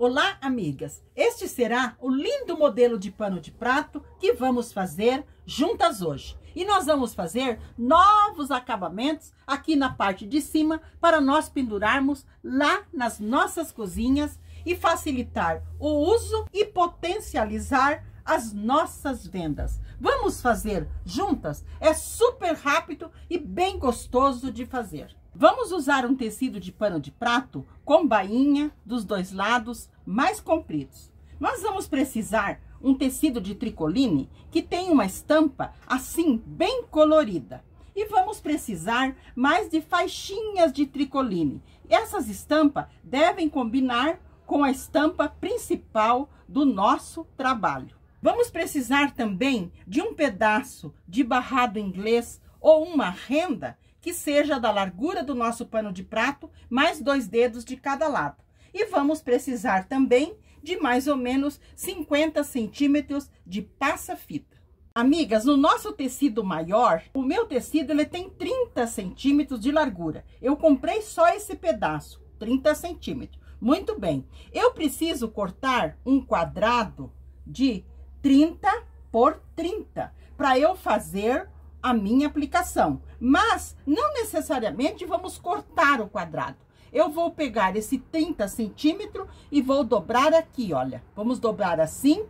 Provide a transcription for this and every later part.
Olá, amigas! Este será o lindo modelo de pano de prato que vamos fazer juntas hoje. E nós vamos fazer novos acabamentos aqui na parte de cima para nós pendurarmos lá nas nossas cozinhas e facilitar o uso e potencializar as nossas vendas. Vamos fazer juntas? É super rápido e bem gostoso de fazer. Vamos usar um tecido de pano de prato com bainha dos dois lados mais compridos. Nós vamos precisar um tecido de tricoline que tem uma estampa assim bem colorida. E vamos precisar mais de faixinhas de tricoline. Essas estampas devem combinar com a estampa principal do nosso trabalho. Vamos precisar também de um pedaço de barrado inglês ou uma renda que seja da largura do nosso pano de prato, mais dois dedos de cada lado. E vamos precisar também de mais ou menos 50 centímetros de passa-fita. Amigas, no nosso tecido maior, o meu tecido ele tem 30 centímetros de largura. Eu comprei só esse pedaço, 30 centímetros. Muito bem. Eu preciso cortar um quadrado de 30 por 30 para eu fazer a minha aplicação. Mas não necessariamente vamos cortar o quadrado. Eu vou pegar esse 30 centímetro e vou dobrar aqui, olha. Vamos dobrar assim.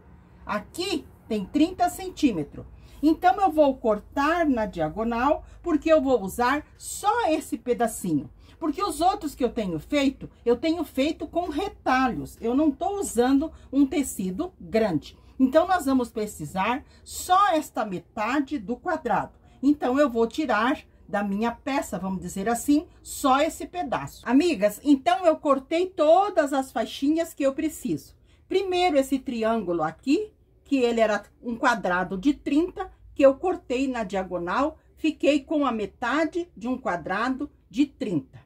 Aqui tem 30 centímetros. Então, eu vou cortar na diagonal, porque eu vou usar só esse pedacinho. Porque os outros que eu tenho feito, eu tenho feito com retalhos. Eu não estou usando um tecido grande. Então, nós vamos precisar só esta metade do quadrado. Então, eu vou tirar da minha peça, vamos dizer assim, só esse pedaço. Amigas, então eu cortei todas as faixinhas que eu preciso. Primeiro esse triângulo aqui, que ele era um quadrado de 30, que eu cortei na diagonal, fiquei com a metade de um quadrado de 30.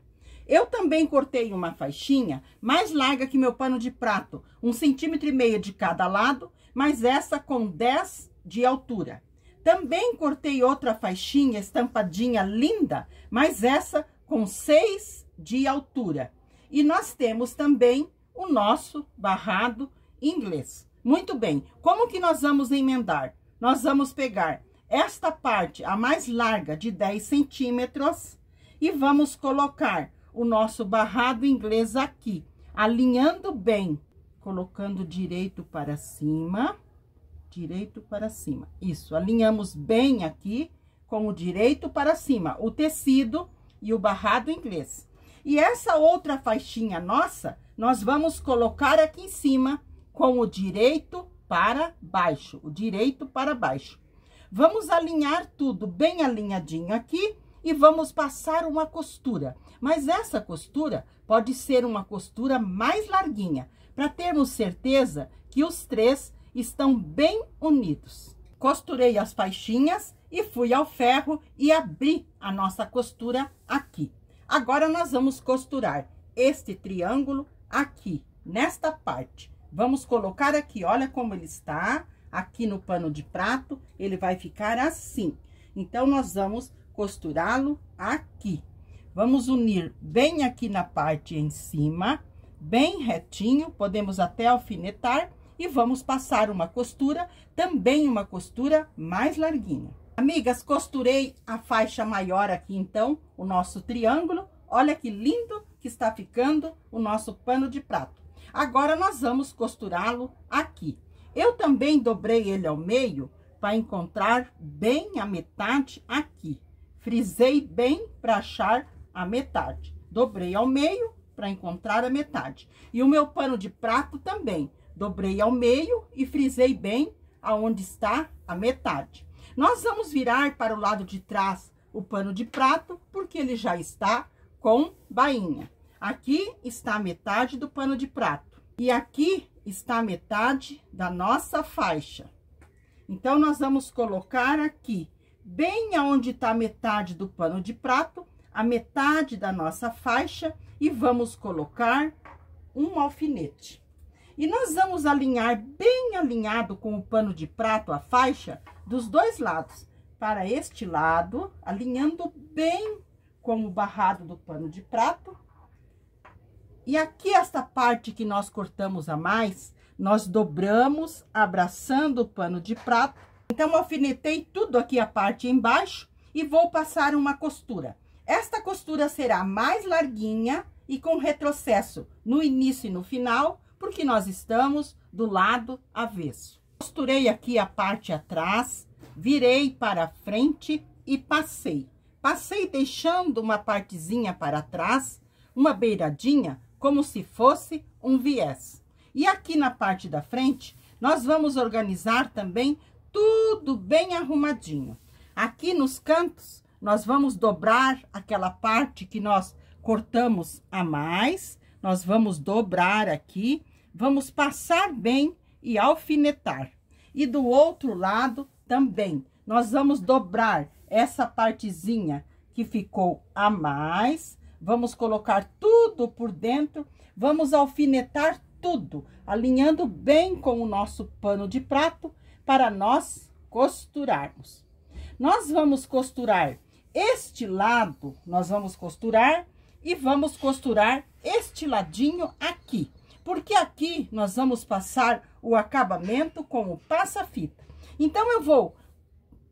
Eu também cortei uma faixinha mais larga que meu pano de prato, um centímetro e meio de cada lado, mas essa com 10 de altura. Também cortei outra faixinha estampadinha linda, mas essa com 6 de altura. E nós temos também o nosso barrado inglês. Muito bem, como que nós vamos emendar? Nós vamos pegar esta parte, a mais larga, de 10 centímetros, e vamos colocar o nosso barrado inglês aqui, alinhando bem, colocando direito para cima direito para cima. Isso, alinhamos bem aqui com o direito para cima, o tecido e o barrado inglês. E essa outra faixinha nossa, nós vamos colocar aqui em cima com o direito para baixo, o direito para baixo. Vamos alinhar tudo bem alinhadinho aqui e vamos passar uma costura. Mas essa costura pode ser uma costura mais larguinha, para termos certeza que os três estão bem unidos. Costurei as faixinhas e fui ao ferro e abri a nossa costura aqui. Agora, nós vamos costurar este triângulo aqui, nesta parte. Vamos colocar aqui, olha como ele está, aqui no pano de prato, ele vai ficar assim. Então, nós vamos costurá-lo aqui. Vamos unir bem aqui na parte em cima, bem retinho, podemos até alfinetar e vamos passar uma costura, também uma costura mais larguinha. Amigas, costurei a faixa maior aqui, então, o nosso triângulo. Olha que lindo que está ficando o nosso pano de prato. Agora, nós vamos costurá-lo aqui. Eu também dobrei ele ao meio para encontrar bem a metade aqui. Frisei bem para achar a metade. Dobrei ao meio para encontrar a metade. E o meu pano de prato também. Dobrei ao meio e frisei bem aonde está a metade. Nós vamos virar para o lado de trás o pano de prato, porque ele já está com bainha. Aqui está a metade do pano de prato. E aqui está a metade da nossa faixa. Então, nós vamos colocar aqui, bem aonde está a metade do pano de prato, a metade da nossa faixa, e vamos colocar um alfinete. E nós vamos alinhar bem alinhado com o pano de prato a faixa dos dois lados. Para este lado, alinhando bem com o barrado do pano de prato. E aqui, esta parte que nós cortamos a mais, nós dobramos, abraçando o pano de prato. Então, alfinetei tudo aqui a parte embaixo e vou passar uma costura. Esta costura será mais larguinha e com retrocesso no início e no final, porque nós estamos do lado avesso. Costurei aqui a parte atrás, virei para frente e passei. Passei deixando uma partezinha para trás, uma beiradinha, como se fosse um viés. E aqui na parte da frente, nós vamos organizar também tudo bem arrumadinho. Aqui nos cantos, nós vamos dobrar aquela parte que nós cortamos a mais. Nós vamos dobrar aqui Vamos passar bem e alfinetar. E do outro lado também, nós vamos dobrar essa partezinha que ficou a mais. Vamos colocar tudo por dentro, vamos alfinetar tudo, alinhando bem com o nosso pano de prato para nós costurarmos. Nós vamos costurar este lado, nós vamos costurar e vamos costurar este ladinho aqui porque aqui nós vamos passar o acabamento com o passa-fita. Então, eu vou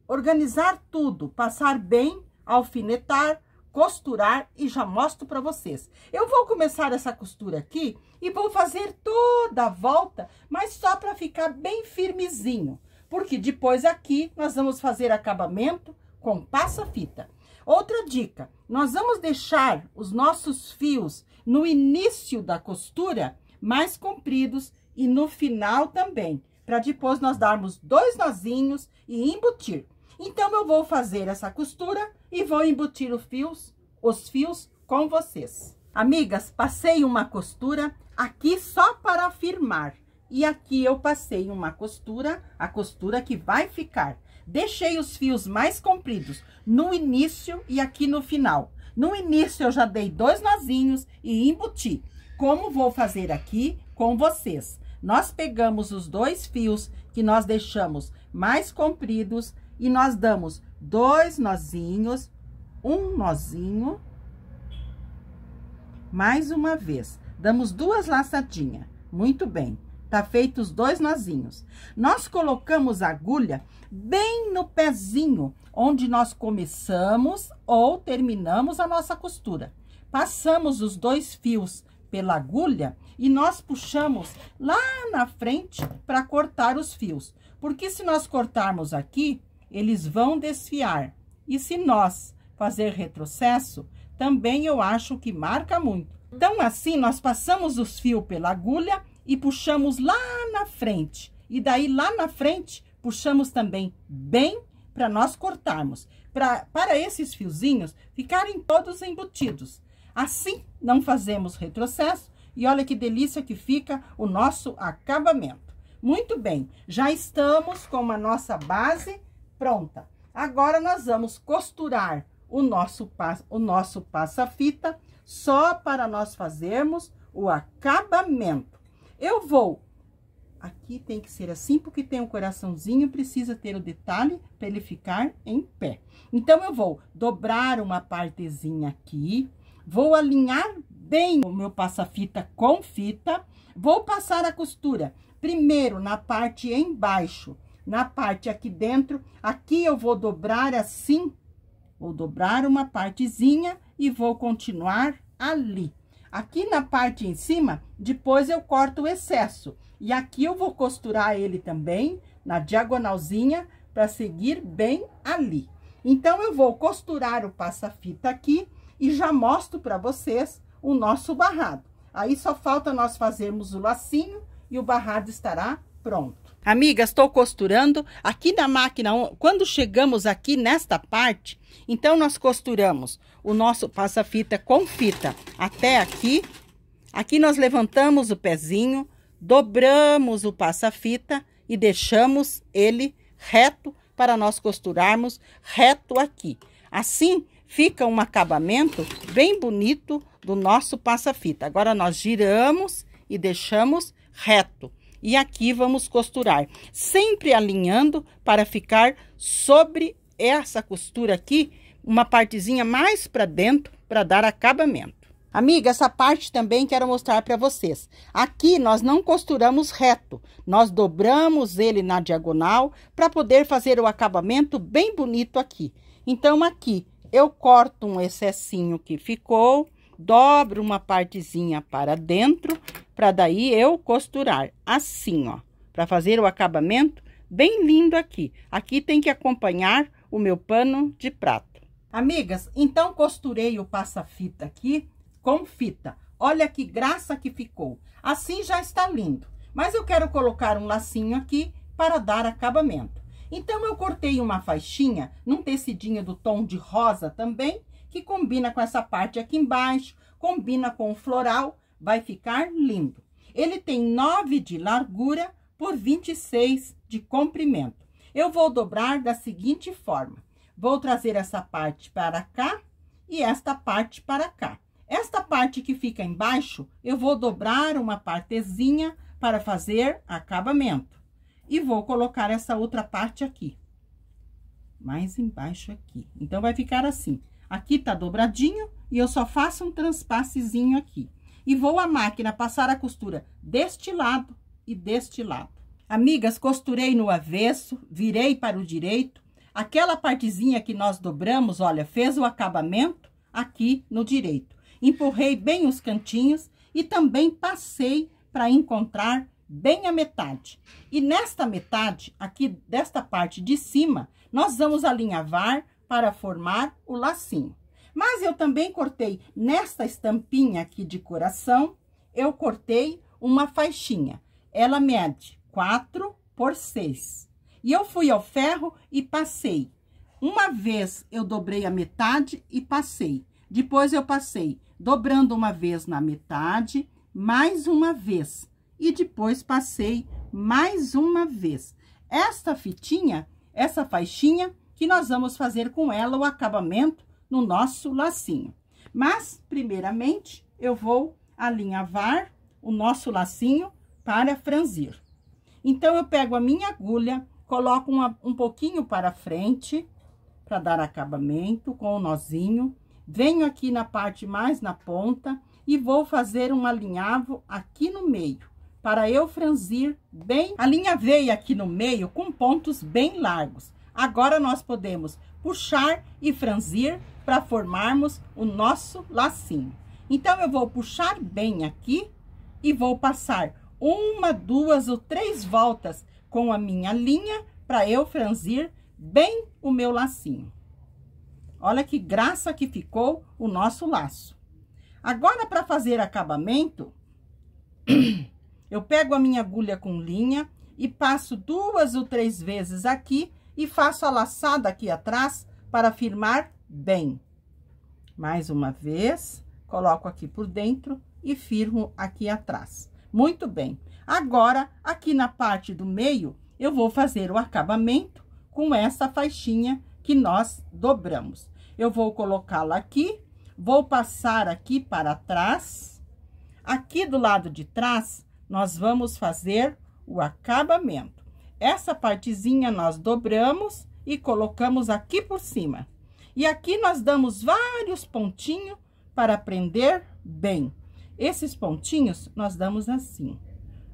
organizar tudo, passar bem, alfinetar, costurar e já mostro para vocês. Eu vou começar essa costura aqui e vou fazer toda a volta, mas só para ficar bem firmezinho, porque depois aqui nós vamos fazer acabamento com passa-fita. Outra dica, nós vamos deixar os nossos fios no início da costura mais compridos e no final também, para depois nós darmos dois nozinhos e embutir. Então, eu vou fazer essa costura e vou embutir os fios, os fios com vocês. Amigas, passei uma costura aqui só para firmar. E aqui eu passei uma costura, a costura que vai ficar. Deixei os fios mais compridos no início e aqui no final. No início, eu já dei dois nozinhos e embuti como vou fazer aqui com vocês. Nós pegamos os dois fios que nós deixamos mais compridos e nós damos dois nozinhos, um nozinho, mais uma vez. Damos duas laçadinhas, muito bem. Tá feito os dois nozinhos. Nós colocamos a agulha bem no pezinho, onde nós começamos ou terminamos a nossa costura. Passamos os dois fios pela agulha e nós puxamos lá na frente para cortar os fios. Porque se nós cortarmos aqui, eles vão desfiar. E se nós fazer retrocesso, também eu acho que marca muito. Então, assim, nós passamos os fios pela agulha e puxamos lá na frente. E daí, lá na frente, puxamos também bem para nós cortarmos. Pra, para esses fiozinhos ficarem todos embutidos. Assim, não fazemos retrocesso e olha que delícia que fica o nosso acabamento. Muito bem, já estamos com a nossa base pronta. Agora, nós vamos costurar o nosso, o nosso passa-fita só para nós fazermos o acabamento. Eu vou... Aqui tem que ser assim, porque tem um coraçãozinho, precisa ter o detalhe para ele ficar em pé. Então, eu vou dobrar uma partezinha aqui, Vou alinhar bem o meu passa-fita com fita. Vou passar a costura primeiro na parte embaixo, na parte aqui dentro. Aqui eu vou dobrar assim, vou dobrar uma partezinha e vou continuar ali. Aqui na parte em cima, depois eu corto o excesso. E aqui eu vou costurar ele também, na diagonalzinha, para seguir bem ali. Então, eu vou costurar o passa-fita aqui e já mostro para vocês o nosso barrado. Aí só falta nós fazermos o lacinho e o barrado estará pronto. Amiga, estou costurando aqui na máquina. Quando chegamos aqui nesta parte, então nós costuramos o nosso passa-fita com fita até aqui. Aqui nós levantamos o pezinho, dobramos o passa-fita e deixamos ele reto para nós costurarmos reto aqui. Assim, Fica um acabamento bem bonito do nosso passa-fita. Agora, nós giramos e deixamos reto. E aqui vamos costurar, sempre alinhando para ficar sobre essa costura aqui, uma partezinha mais para dentro, para dar acabamento. Amiga, essa parte também quero mostrar para vocês. Aqui nós não costuramos reto, nós dobramos ele na diagonal para poder fazer o acabamento bem bonito aqui. Então, aqui eu corto um excessinho que ficou, dobro uma partezinha para dentro, para daí eu costurar assim, ó, para fazer o acabamento bem lindo aqui. Aqui tem que acompanhar o meu pano de prato. Amigas, então costurei o passa-fita aqui com fita. Olha que graça que ficou. Assim já está lindo. Mas eu quero colocar um lacinho aqui para dar acabamento. Então, eu cortei uma faixinha num tecidinho do tom de rosa também, que combina com essa parte aqui embaixo, combina com o floral, vai ficar lindo. Ele tem 9 de largura por 26 de comprimento. Eu vou dobrar da seguinte forma. Vou trazer essa parte para cá e esta parte para cá. Esta parte que fica embaixo, eu vou dobrar uma partezinha para fazer acabamento. E vou colocar essa outra parte aqui. Mais embaixo aqui. Então, vai ficar assim. Aqui tá dobradinho e eu só faço um transpassezinho aqui. E vou a máquina passar a costura deste lado e deste lado. Amigas, costurei no avesso, virei para o direito. Aquela partezinha que nós dobramos, olha, fez o acabamento aqui no direito. Empurrei bem os cantinhos e também passei para encontrar bem a metade. E nesta metade, aqui desta parte de cima, nós vamos alinhavar para formar o lacinho. Mas eu também cortei nesta estampinha aqui de coração, eu cortei uma faixinha. Ela mede 4 por 6. E eu fui ao ferro e passei. Uma vez eu dobrei a metade e passei. Depois eu passei dobrando uma vez na metade, mais uma vez e depois passei mais uma vez. Esta fitinha, essa faixinha, que nós vamos fazer com ela o acabamento no nosso lacinho. Mas, primeiramente, eu vou alinhavar o nosso lacinho para franzir. Então, eu pego a minha agulha, coloco uma, um pouquinho para frente, para dar acabamento com o nozinho. Venho aqui na parte mais na ponta e vou fazer um alinhavo aqui no meio para eu franzir bem. a linha veia aqui no meio com pontos bem largos. Agora, nós podemos puxar e franzir para formarmos o nosso lacinho. Então, eu vou puxar bem aqui e vou passar uma, duas ou três voltas com a minha linha para eu franzir bem o meu lacinho. Olha que graça que ficou o nosso laço. Agora, para fazer acabamento, Eu pego a minha agulha com linha e passo duas ou três vezes aqui e faço a laçada aqui atrás para firmar bem. Mais uma vez, coloco aqui por dentro e firmo aqui atrás. Muito bem. Agora, aqui na parte do meio, eu vou fazer o acabamento com essa faixinha que nós dobramos. Eu vou colocá-la aqui, vou passar aqui para trás. Aqui do lado de trás, nós vamos fazer o acabamento. Essa partezinha nós dobramos e colocamos aqui por cima. E aqui nós damos vários pontinhos para prender bem. Esses pontinhos nós damos assim.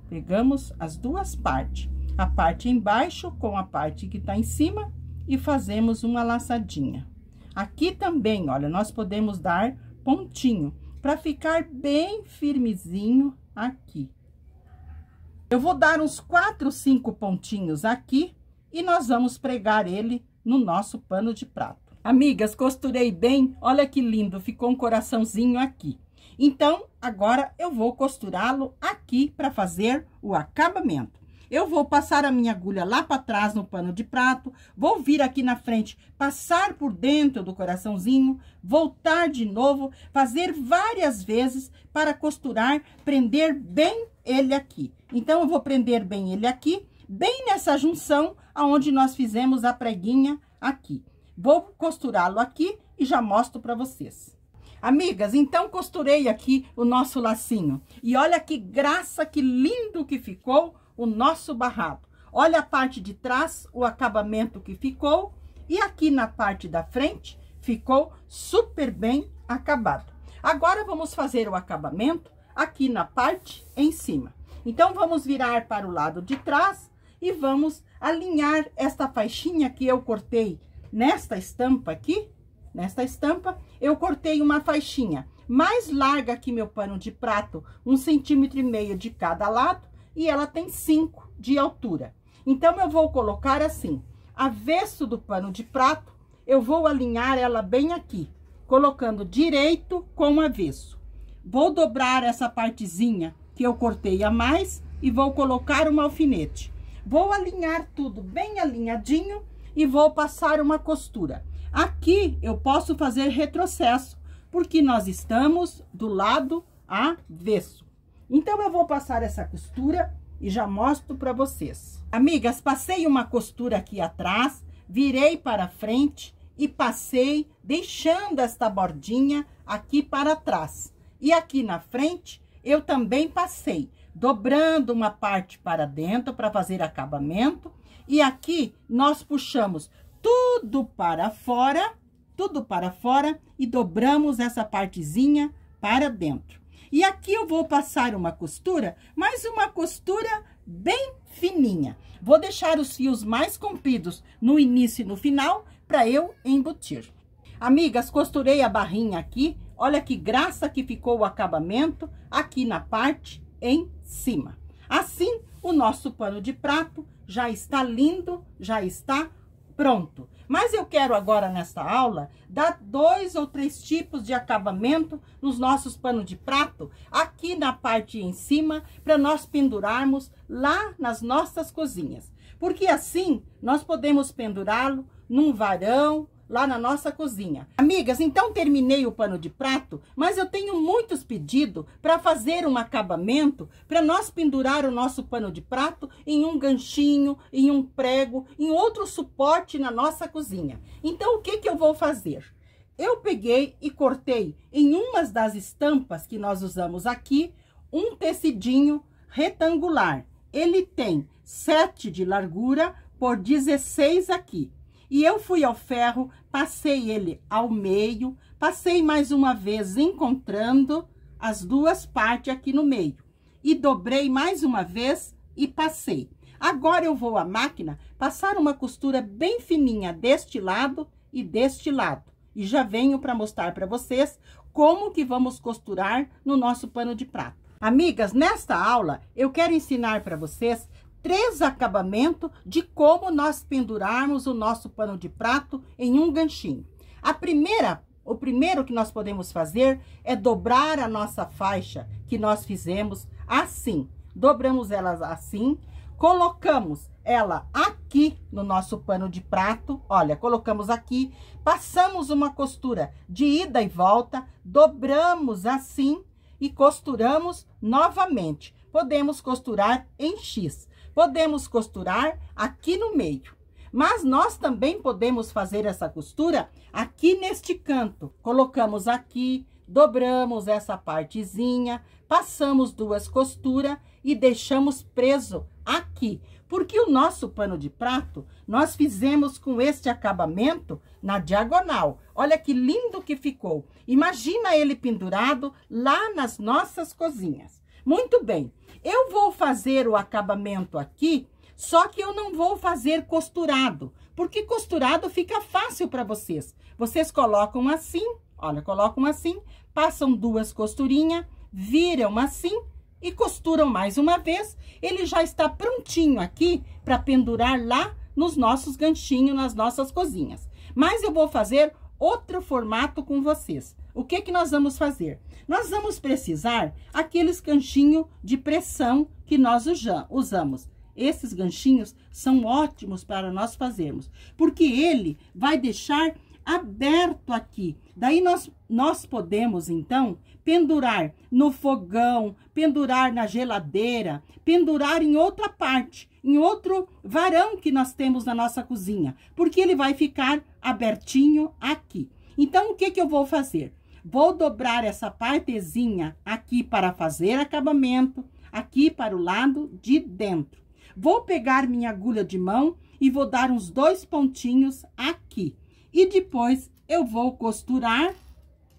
Pegamos as duas partes, a parte embaixo com a parte que está em cima e fazemos uma laçadinha. Aqui também, olha, nós podemos dar pontinho para ficar bem firmezinho aqui. Eu vou dar uns quatro, cinco pontinhos aqui e nós vamos pregar ele no nosso pano de prato. Amigas, costurei bem, olha que lindo, ficou um coraçãozinho aqui. Então, agora eu vou costurá-lo aqui para fazer o acabamento. Eu vou passar a minha agulha lá para trás no pano de prato, vou vir aqui na frente, passar por dentro do coraçãozinho, voltar de novo, fazer várias vezes para costurar, prender bem ele aqui. Então, eu vou prender bem ele aqui, bem nessa junção aonde nós fizemos a preguinha aqui. Vou costurá-lo aqui e já mostro para vocês. Amigas, então costurei aqui o nosso lacinho. E olha que graça, que lindo que ficou o nosso barrado. Olha a parte de trás, o acabamento que ficou. E aqui na parte da frente, ficou super bem acabado. Agora, vamos fazer o acabamento aqui na parte em cima. Então, vamos virar para o lado de trás e vamos alinhar esta faixinha que eu cortei nesta estampa aqui. Nesta estampa, eu cortei uma faixinha mais larga que meu pano de prato, um centímetro e meio de cada lado e ela tem 5 de altura. Então, eu vou colocar assim, avesso do pano de prato, eu vou alinhar ela bem aqui, colocando direito com avesso. Vou dobrar essa partezinha que eu cortei a mais e vou colocar um alfinete. Vou alinhar tudo bem alinhadinho e vou passar uma costura. Aqui eu posso fazer retrocesso, porque nós estamos do lado avesso. Então, eu vou passar essa costura e já mostro para vocês. Amigas, passei uma costura aqui atrás, virei para frente e passei deixando esta bordinha aqui para trás. E aqui na frente, eu também passei, dobrando uma parte para dentro para fazer acabamento. E aqui, nós puxamos tudo para fora, tudo para fora e dobramos essa partezinha para dentro. E aqui eu vou passar uma costura, mas uma costura bem fininha. Vou deixar os fios mais compridos no início e no final para eu embutir. Amigas, costurei a barrinha aqui. Olha que graça que ficou o acabamento aqui na parte em cima. Assim, o nosso pano de prato já está lindo, já está pronto. Mas eu quero agora, nesta aula, dar dois ou três tipos de acabamento nos nossos panos de prato, aqui na parte em cima, para nós pendurarmos lá nas nossas cozinhas. Porque assim, nós podemos pendurá-lo num varão, lá na nossa cozinha. Amigas, então terminei o pano de prato, mas eu tenho muitos pedidos para fazer um acabamento, para nós pendurar o nosso pano de prato em um ganchinho, em um prego, em outro suporte na nossa cozinha. Então o que que eu vou fazer? Eu peguei e cortei em umas das estampas que nós usamos aqui, um tecidinho retangular. Ele tem 7 de largura por 16 aqui. E eu fui ao ferro, passei ele ao meio, passei mais uma vez encontrando as duas partes aqui no meio. E dobrei mais uma vez e passei. Agora eu vou à máquina passar uma costura bem fininha deste lado e deste lado. E já venho para mostrar para vocês como que vamos costurar no nosso pano de prato. Amigas, nesta aula eu quero ensinar para vocês três acabamentos de como nós pendurarmos o nosso pano de prato em um ganchinho. A primeira, o primeiro que nós podemos fazer é dobrar a nossa faixa que nós fizemos assim. Dobramos ela assim, colocamos ela aqui no nosso pano de prato, olha, colocamos aqui, passamos uma costura de ida e volta, dobramos assim e costuramos novamente. Podemos costurar em X. Podemos costurar aqui no meio, mas nós também podemos fazer essa costura aqui neste canto. Colocamos aqui, dobramos essa partezinha, passamos duas costuras e deixamos preso aqui. Porque o nosso pano de prato, nós fizemos com este acabamento na diagonal. Olha que lindo que ficou. Imagina ele pendurado lá nas nossas cozinhas. Muito bem, eu vou fazer o acabamento aqui, só que eu não vou fazer costurado, porque costurado fica fácil para vocês. Vocês colocam assim, olha, colocam assim, passam duas costurinhas, viram assim e costuram mais uma vez. Ele já está prontinho aqui para pendurar lá nos nossos ganchinhos, nas nossas cozinhas. Mas eu vou fazer outro formato com vocês. O que que nós vamos fazer? Nós vamos precisar aqueles ganchinhos de pressão que nós usamos. Esses ganchinhos são ótimos para nós fazermos, porque ele vai deixar aberto aqui. Daí nós, nós podemos, então, pendurar no fogão, pendurar na geladeira, pendurar em outra parte, em outro varão que nós temos na nossa cozinha, porque ele vai ficar abertinho aqui. Então, o que, que eu vou fazer? Vou dobrar essa partezinha aqui para fazer acabamento, aqui para o lado de dentro. Vou pegar minha agulha de mão e vou dar uns dois pontinhos aqui. E depois, eu vou costurar,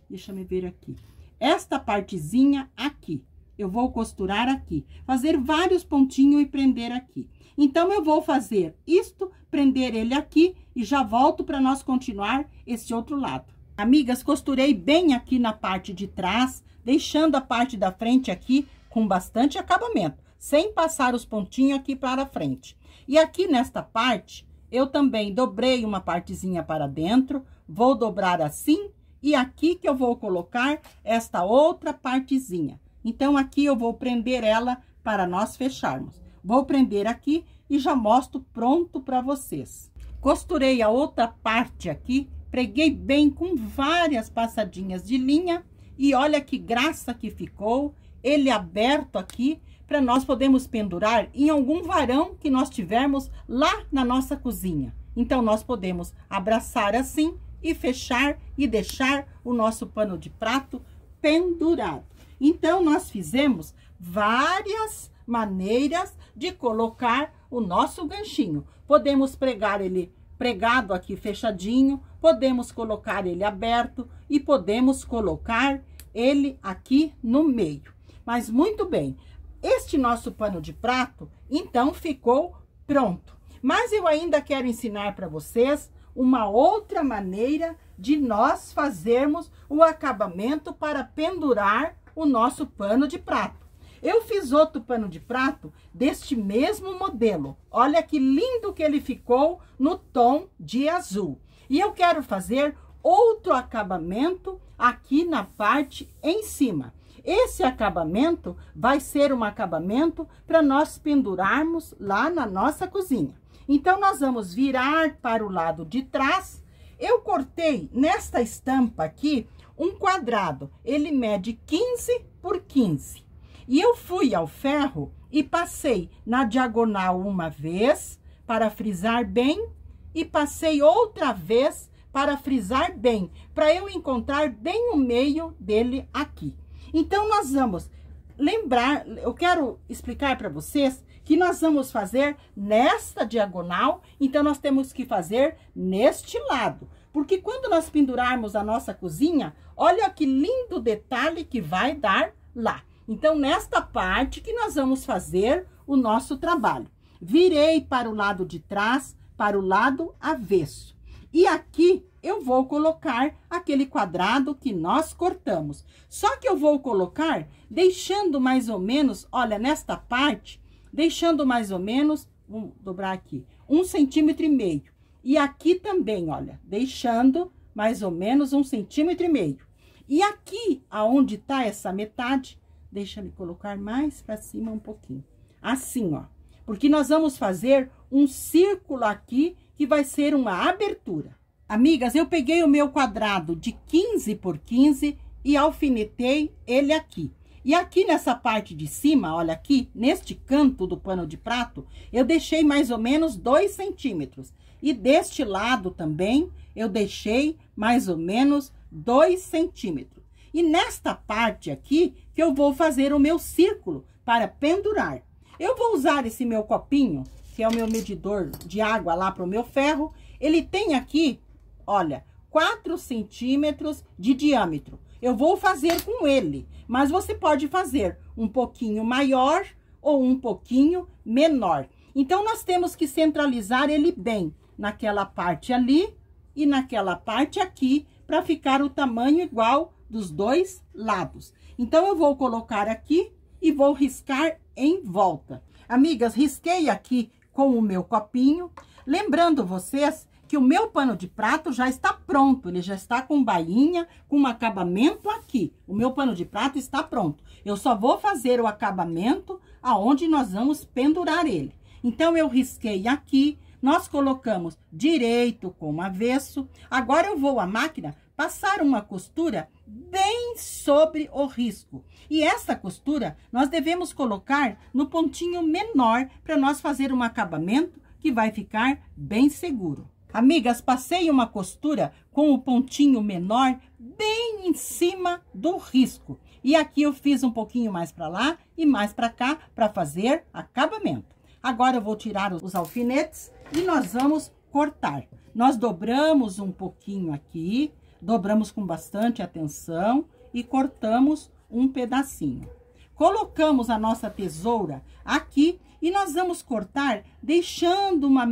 deixa eu ver aqui, esta partezinha aqui. Eu vou costurar aqui, fazer vários pontinhos e prender aqui. Então, eu vou fazer isto, prender ele aqui e já volto para nós continuar esse outro lado. Amigas, costurei bem aqui na parte de trás, deixando a parte da frente aqui com bastante acabamento, sem passar os pontinhos aqui para frente. E aqui nesta parte, eu também dobrei uma partezinha para dentro, vou dobrar assim, e aqui que eu vou colocar esta outra partezinha. Então, aqui eu vou prender ela para nós fecharmos. Vou prender aqui e já mostro pronto para vocês. Costurei a outra parte aqui, preguei bem com várias passadinhas de linha e olha que graça que ficou. Ele aberto aqui para nós podermos pendurar em algum varão que nós tivermos lá na nossa cozinha. Então, nós podemos abraçar assim e fechar e deixar o nosso pano de prato pendurado. Então, nós fizemos várias maneiras de colocar o nosso ganchinho. Podemos pregar ele pregado aqui fechadinho, podemos colocar ele aberto e podemos colocar ele aqui no meio. Mas muito bem, este nosso pano de prato, então, ficou pronto. Mas eu ainda quero ensinar para vocês uma outra maneira de nós fazermos o acabamento para pendurar o nosso pano de prato. Eu fiz outro pano de prato deste mesmo modelo. Olha que lindo que ele ficou no tom de azul. E eu quero fazer outro acabamento aqui na parte em cima. Esse acabamento vai ser um acabamento para nós pendurarmos lá na nossa cozinha. Então, nós vamos virar para o lado de trás. Eu cortei nesta estampa aqui um quadrado, ele mede 15 por 15. E eu fui ao ferro e passei na diagonal uma vez para frisar bem e passei outra vez para frisar bem, para eu encontrar bem o meio dele aqui. Então, nós vamos lembrar, eu quero explicar para vocês que nós vamos fazer nesta diagonal, então nós temos que fazer neste lado. Porque quando nós pendurarmos a nossa cozinha, Olha que lindo detalhe que vai dar lá. Então, nesta parte que nós vamos fazer o nosso trabalho. Virei para o lado de trás, para o lado avesso. E aqui eu vou colocar aquele quadrado que nós cortamos. Só que eu vou colocar deixando mais ou menos, olha, nesta parte, deixando mais ou menos, vou dobrar aqui, um centímetro e meio. E aqui também, olha, deixando mais ou menos um centímetro e meio. E aqui, aonde está essa metade, deixa me colocar mais para cima um pouquinho. Assim, ó. Porque nós vamos fazer um círculo aqui que vai ser uma abertura. Amigas, eu peguei o meu quadrado de 15 por 15 e alfinetei ele aqui. E aqui nessa parte de cima, olha aqui, neste canto do pano de prato, eu deixei mais ou menos 2 centímetros. E deste lado também, eu deixei mais ou menos 2 centímetros. E nesta parte aqui, que eu vou fazer o meu círculo para pendurar. Eu vou usar esse meu copinho, que é o meu medidor de água lá para o meu ferro. Ele tem aqui, olha, 4 centímetros de diâmetro. Eu vou fazer com ele, mas você pode fazer um pouquinho maior ou um pouquinho menor. Então, nós temos que centralizar ele bem naquela parte ali e naquela parte aqui, para ficar o tamanho igual dos dois lados. Então, eu vou colocar aqui e vou riscar em volta. Amigas, risquei aqui com o meu copinho. Lembrando vocês que o meu pano de prato já está pronto, ele já está com bainha, com um acabamento aqui. O meu pano de prato está pronto. Eu só vou fazer o acabamento aonde nós vamos pendurar ele. Então, eu risquei aqui, nós colocamos direito com o avesso. Agora eu vou à máquina passar uma costura bem sobre o risco. E essa costura nós devemos colocar no pontinho menor para nós fazer um acabamento que vai ficar bem seguro. Amigas, passei uma costura com o pontinho menor bem em cima do risco. E aqui eu fiz um pouquinho mais para lá e mais para cá para fazer acabamento. Agora eu vou tirar os alfinetes e nós vamos cortar. Nós dobramos um pouquinho aqui, dobramos com bastante atenção e cortamos um pedacinho. Colocamos a nossa tesoura aqui e nós vamos cortar deixando uma,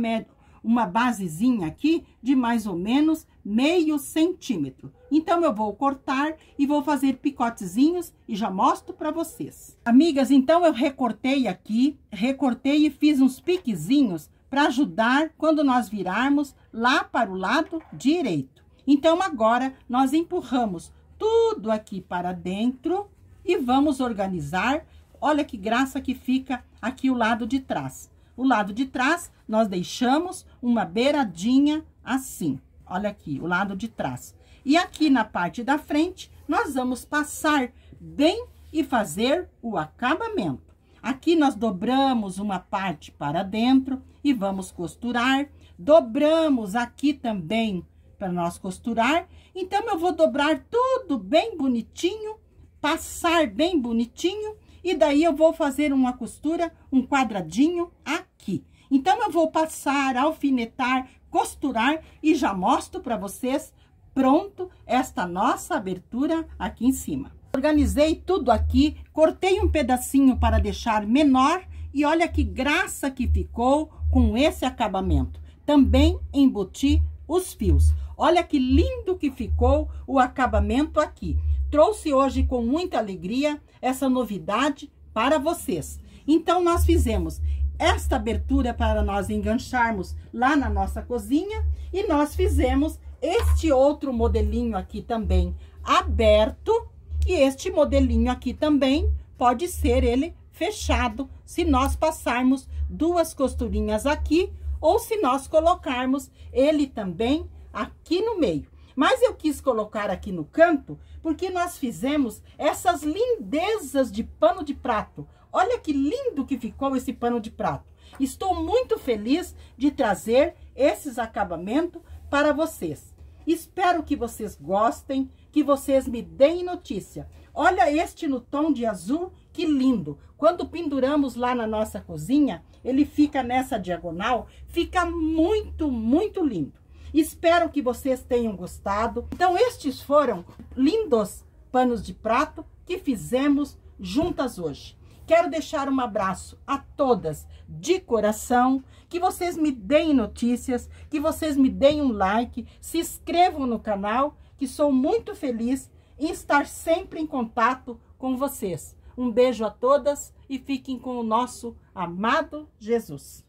uma basezinha aqui de mais ou menos meio centímetro. Então, eu vou cortar e vou fazer picotezinhos e já mostro para vocês. Amigas, então eu recortei aqui, recortei e fiz uns piquezinhos para ajudar quando nós virarmos lá para o lado direito. Então, agora, nós empurramos tudo aqui para dentro e vamos organizar. Olha que graça que fica aqui o lado de trás. O lado de trás, nós deixamos uma beiradinha assim. Olha aqui, o lado de trás. E aqui na parte da frente, nós vamos passar bem e fazer o acabamento. Aqui nós dobramos uma parte para dentro e vamos costurar. Dobramos aqui também para nós costurar. Então, eu vou dobrar tudo bem bonitinho, passar bem bonitinho. E daí, eu vou fazer uma costura, um quadradinho aqui. Então, eu vou passar, alfinetar, costurar e já mostro para vocês pronto esta nossa abertura aqui em cima. Organizei tudo aqui, cortei um pedacinho para deixar menor e olha que graça que ficou com esse acabamento. Também embuti os fios. Olha que lindo que ficou o acabamento aqui. Trouxe hoje com muita alegria essa novidade para vocês. Então, nós fizemos esta abertura para nós engancharmos lá na nossa cozinha. E nós fizemos este outro modelinho aqui também aberto. E este modelinho aqui também pode ser ele fechado, se nós passarmos duas costurinhas aqui, ou se nós colocarmos ele também aqui no meio. Mas eu quis colocar aqui no canto, porque nós fizemos essas lindezas de pano de prato. Olha que lindo que ficou esse pano de prato. Estou muito feliz de trazer esses acabamentos para vocês. Espero que vocês gostem, que vocês me deem notícia. Olha este no tom de azul, que lindo. Quando penduramos lá na nossa cozinha, ele fica nessa diagonal, fica muito, muito lindo. Espero que vocês tenham gostado. Então, estes foram lindos panos de prato que fizemos juntas hoje. Quero deixar um abraço a todas de coração, que vocês me deem notícias, que vocês me deem um like, se inscrevam no canal, que sou muito feliz em estar sempre em contato com vocês. Um beijo a todas e fiquem com o nosso amado Jesus.